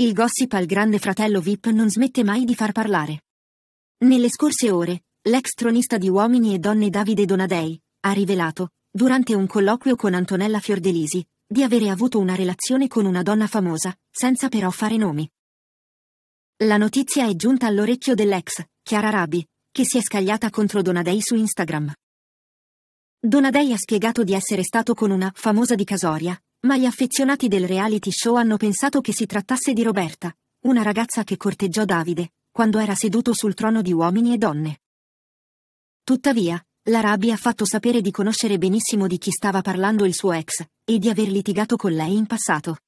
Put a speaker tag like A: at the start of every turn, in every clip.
A: Il gossip al grande fratello VIP non smette mai di far parlare. Nelle scorse ore, l'ex tronista di Uomini e Donne Davide Donadei ha rivelato, durante un colloquio con Antonella Fiordelisi, di avere avuto una relazione con una donna famosa, senza però fare nomi. La notizia è giunta all'orecchio dell'ex, Chiara Rabi, che si è scagliata contro Donadei su Instagram. Donadei ha spiegato di essere stato con una famosa di Casoria, ma gli affezionati del reality show hanno pensato che si trattasse di Roberta, una ragazza che corteggiò Davide, quando era seduto sul trono di uomini e donne. Tuttavia, la rabbia ha fatto sapere di conoscere benissimo di chi stava parlando il suo ex, e di aver litigato con lei in passato.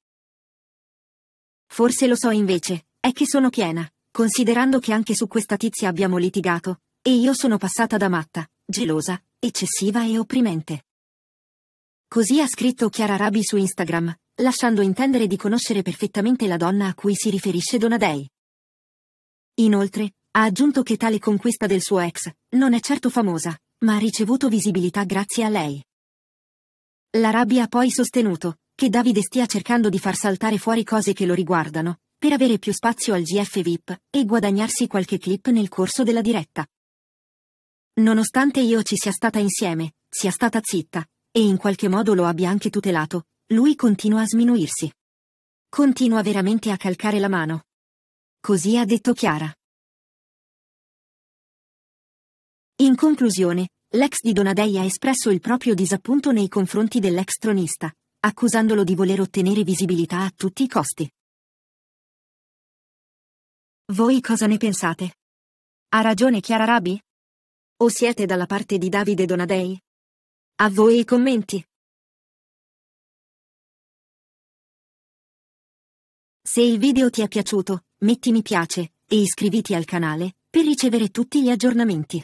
A: Forse lo so invece, è che sono piena, considerando che anche su questa tizia abbiamo litigato, e io sono passata da matta, gelosa, eccessiva e opprimente. Così ha scritto Chiara Rabi su Instagram, lasciando intendere di conoscere perfettamente la donna a cui si riferisce Donadei. Inoltre, ha aggiunto che tale conquista del suo ex non è certo famosa, ma ha ricevuto visibilità grazie a lei. La rabbia ha poi sostenuto che Davide stia cercando di far saltare fuori cose che lo riguardano, per avere più spazio al GF VIP e guadagnarsi qualche clip nel corso della diretta. Nonostante io ci sia stata insieme, sia stata zitta, e in qualche modo lo abbia anche tutelato, lui continua a sminuirsi. Continua veramente a calcare la mano. Così ha detto Chiara. In conclusione, l'ex di Donadei ha espresso il proprio disappunto nei confronti dell'ex tronista, accusandolo di voler ottenere visibilità a tutti i costi.
B: Voi cosa ne pensate? Ha ragione Chiara Rabi? O siete dalla parte di Davide Donadei? A voi i commenti. Se il video ti è piaciuto, metti mi piace e iscriviti al canale per ricevere tutti gli aggiornamenti.